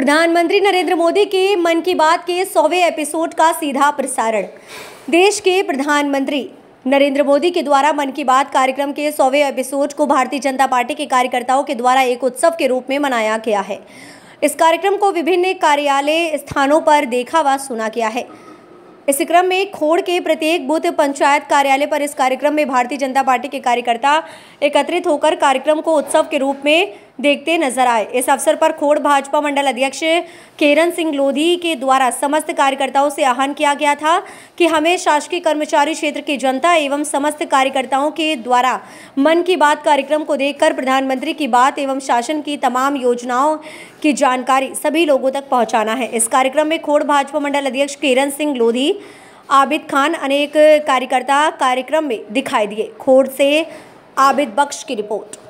प्रधानमंत्री नरेंद्र मोदी के मन की बात के सौवे एपिसोड का सीधा प्रसारण देश के प्रधानमंत्री नरेंद्र मोदी के द्वारा मन की बात कार्यक्रम के सौवे एपिसोड को भारतीय जनता पार्टी के कार्यकर्ताओं के द्वारा एक उत्सव के रूप में मनाया गया है इस कार्यक्रम को विभिन्न कार्यालय स्थानों पर देखा व सुना गया है इस क्रम में खोड़ के प्रत्येक बूथ पंचायत कार्यालय पर इस कार्यक्रम में भारतीय जनता पार्टी के कार्यकर्ता एकत्रित होकर कार्यक्रम को उत्सव के रूप में देखते नजर आए इस अवसर पर खोड़ भाजपा मंडल अध्यक्ष केरन सिंह लोधी के द्वारा समस्त कार्यकर्ताओं से आह्वान किया गया था कि हमें शासकीय कर्मचारी क्षेत्र की जनता एवं समस्त कार्यकर्ताओं के द्वारा मन की बात कार्यक्रम को देखकर प्रधानमंत्री की बात एवं शासन की तमाम योजनाओं की जानकारी सभी लोगों तक पहुँचाना है इस कार्यक्रम में खोड़ भाजपा मंडल अध्यक्ष केरन सिंह लोधी आबिद खान अनेक कार्यकर्ता कार्यक्रम में दिखाई दिए खोड़ से आबिद बख्श की रिपोर्ट